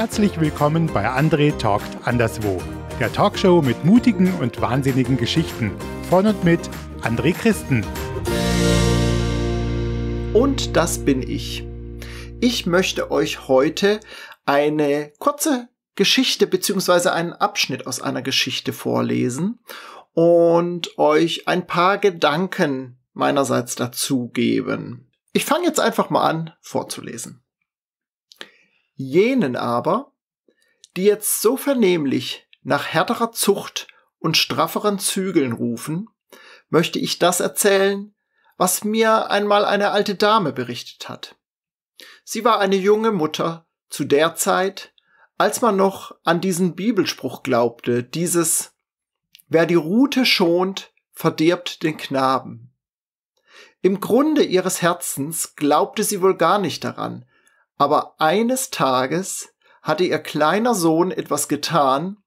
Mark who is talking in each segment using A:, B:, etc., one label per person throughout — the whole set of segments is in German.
A: Herzlich willkommen bei André Talkt Anderswo, der Talkshow mit mutigen und wahnsinnigen Geschichten. Von und mit André Christen. Und das bin ich. Ich möchte euch heute eine kurze Geschichte bzw. einen Abschnitt aus einer Geschichte vorlesen und euch ein paar Gedanken meinerseits dazu geben. Ich fange jetzt einfach mal an vorzulesen jenen aber, die jetzt so vernehmlich nach härterer Zucht und strafferen Zügeln rufen, möchte ich das erzählen, was mir einmal eine alte Dame berichtet hat. Sie war eine junge Mutter zu der Zeit, als man noch an diesen Bibelspruch glaubte, dieses Wer die Rute schont, verdirbt den Knaben. Im Grunde ihres Herzens glaubte sie wohl gar nicht daran, aber eines Tages hatte ihr kleiner Sohn etwas getan,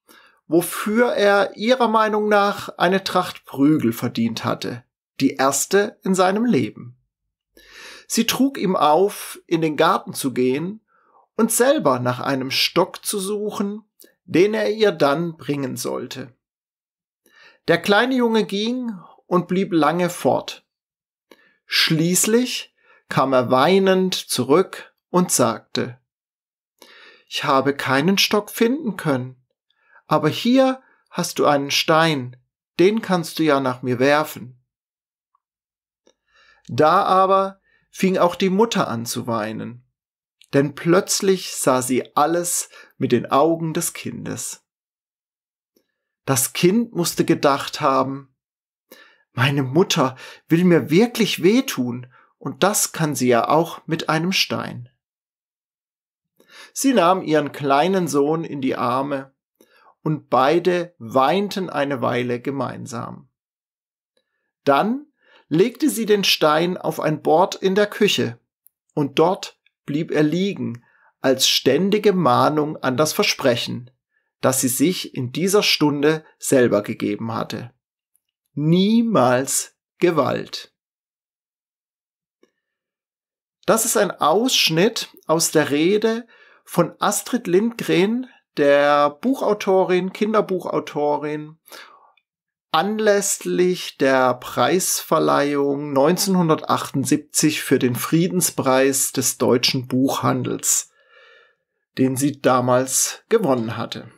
A: wofür er ihrer Meinung nach eine Tracht Prügel verdient hatte, die erste in seinem Leben. Sie trug ihm auf, in den Garten zu gehen und selber nach einem Stock zu suchen, den er ihr dann bringen sollte. Der kleine Junge ging und blieb lange fort. Schließlich kam er weinend zurück und sagte, Ich habe keinen Stock finden können, aber hier hast du einen Stein, den kannst du ja nach mir werfen. Da aber fing auch die Mutter an zu weinen, denn plötzlich sah sie alles mit den Augen des Kindes. Das Kind musste gedacht haben, meine Mutter will mir wirklich wehtun, und das kann sie ja auch mit einem Stein. Sie nahm ihren kleinen Sohn in die Arme, und beide weinten eine Weile gemeinsam. Dann legte sie den Stein auf ein Bord in der Küche, und dort blieb er liegen, als ständige Mahnung an das Versprechen, das sie sich in dieser Stunde selber gegeben hatte. Niemals Gewalt. Das ist ein Ausschnitt aus der Rede von Astrid Lindgren, der Buchautorin, Kinderbuchautorin, anlässlich der Preisverleihung 1978 für den Friedenspreis des deutschen Buchhandels, den sie damals gewonnen hatte.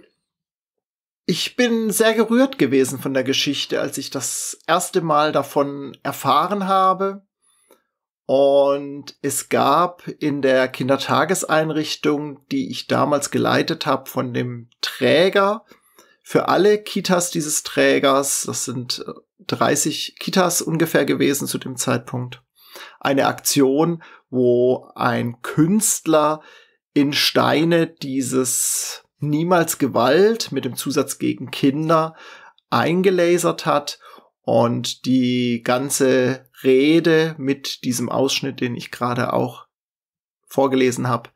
A: Ich bin sehr gerührt gewesen von der Geschichte, als ich das erste Mal davon erfahren habe und es gab in der Kindertageseinrichtung, die ich damals geleitet habe, von dem Träger für alle Kitas dieses Trägers, das sind 30 äh, Kitas ungefähr gewesen zu dem Zeitpunkt, eine Aktion, wo ein Künstler in Steine dieses niemals Gewalt mit dem Zusatz gegen Kinder eingelasert hat und die ganze Rede mit diesem Ausschnitt, den ich gerade auch vorgelesen habe,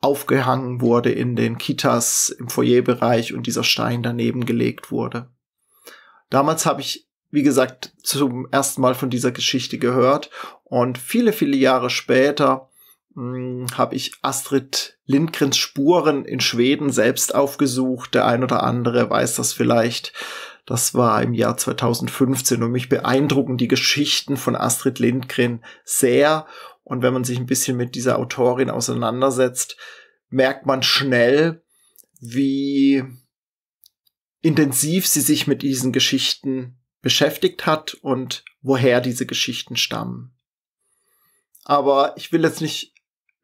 A: aufgehangen wurde in den Kitas im Foyerbereich und dieser Stein daneben gelegt wurde. Damals habe ich, wie gesagt, zum ersten Mal von dieser Geschichte gehört und viele, viele Jahre später hm, habe ich Astrid Lindgrens Spuren in Schweden selbst aufgesucht. Der ein oder andere weiß das vielleicht. Das war im Jahr 2015 und mich beeindrucken die Geschichten von Astrid Lindgren sehr. Und wenn man sich ein bisschen mit dieser Autorin auseinandersetzt, merkt man schnell, wie intensiv sie sich mit diesen Geschichten beschäftigt hat und woher diese Geschichten stammen. Aber ich will jetzt nicht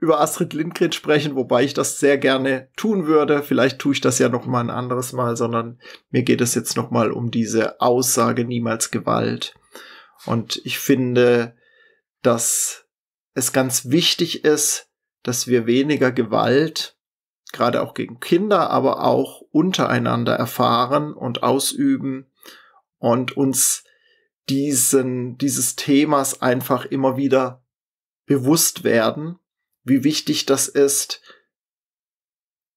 A: über Astrid Lindgren sprechen, wobei ich das sehr gerne tun würde. Vielleicht tue ich das ja noch mal ein anderes Mal, sondern mir geht es jetzt noch mal um diese Aussage niemals Gewalt. Und ich finde, dass es ganz wichtig ist, dass wir weniger Gewalt, gerade auch gegen Kinder, aber auch untereinander erfahren und ausüben und uns diesen, dieses Themas einfach immer wieder bewusst werden wie wichtig das ist,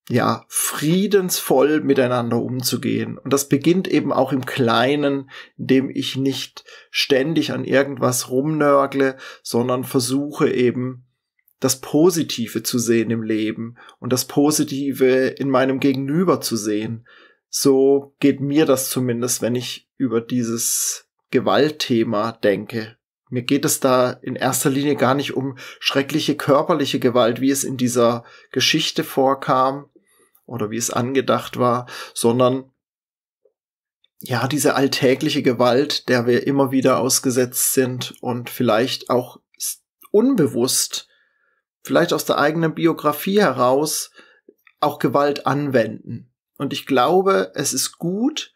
A: ja, friedensvoll miteinander umzugehen. Und das beginnt eben auch im Kleinen, indem ich nicht ständig an irgendwas rumnörgle, sondern versuche eben das Positive zu sehen im Leben und das Positive in meinem Gegenüber zu sehen. So geht mir das zumindest, wenn ich über dieses Gewaltthema denke. Mir geht es da in erster Linie gar nicht um schreckliche körperliche Gewalt, wie es in dieser Geschichte vorkam oder wie es angedacht war, sondern ja, diese alltägliche Gewalt, der wir immer wieder ausgesetzt sind und vielleicht auch unbewusst, vielleicht aus der eigenen Biografie heraus, auch Gewalt anwenden. Und ich glaube, es ist gut,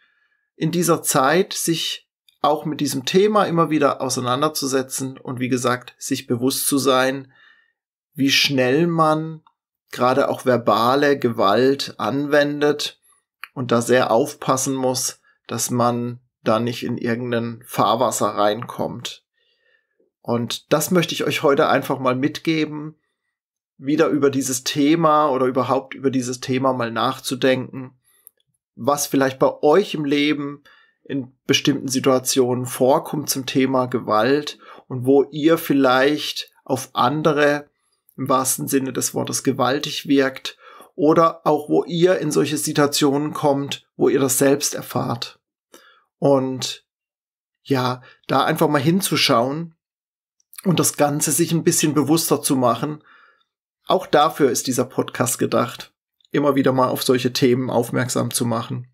A: in dieser Zeit sich auch mit diesem Thema immer wieder auseinanderzusetzen und wie gesagt, sich bewusst zu sein, wie schnell man gerade auch verbale Gewalt anwendet und da sehr aufpassen muss, dass man da nicht in irgendein Fahrwasser reinkommt. Und das möchte ich euch heute einfach mal mitgeben, wieder über dieses Thema oder überhaupt über dieses Thema mal nachzudenken, was vielleicht bei euch im Leben in bestimmten Situationen vorkommt zum Thema Gewalt und wo ihr vielleicht auf andere im wahrsten Sinne des Wortes gewaltig wirkt oder auch wo ihr in solche Situationen kommt, wo ihr das selbst erfahrt. Und ja, da einfach mal hinzuschauen und das Ganze sich ein bisschen bewusster zu machen. Auch dafür ist dieser Podcast gedacht, immer wieder mal auf solche Themen aufmerksam zu machen.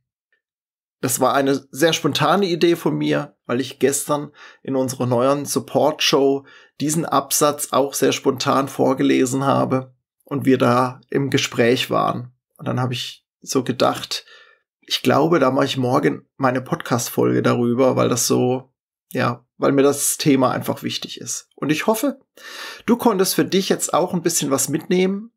A: Das war eine sehr spontane Idee von mir, weil ich gestern in unserer neuen Support-Show diesen Absatz auch sehr spontan vorgelesen habe und wir da im Gespräch waren. Und dann habe ich so gedacht, ich glaube, da mache ich morgen meine Podcast-Folge darüber, weil das so, ja, weil mir das Thema einfach wichtig ist. Und ich hoffe, du konntest für dich jetzt auch ein bisschen was mitnehmen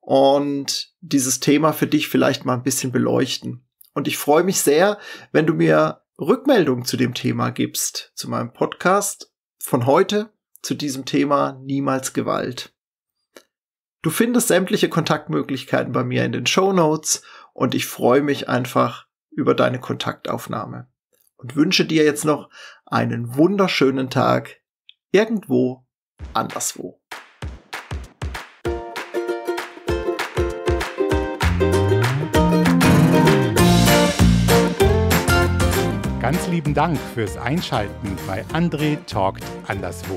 A: und dieses Thema für dich vielleicht mal ein bisschen beleuchten. Und ich freue mich sehr, wenn du mir Rückmeldungen zu dem Thema gibst, zu meinem Podcast von heute, zu diesem Thema Niemals Gewalt. Du findest sämtliche Kontaktmöglichkeiten bei mir in den Show Notes und ich freue mich einfach über deine Kontaktaufnahme und wünsche dir jetzt noch einen wunderschönen Tag irgendwo anderswo. Ganz lieben Dank fürs Einschalten bei André Talkt Anderswo.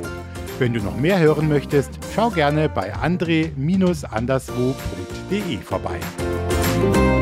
A: Wenn du noch mehr hören möchtest, schau gerne bei andre-anderswo.de vorbei.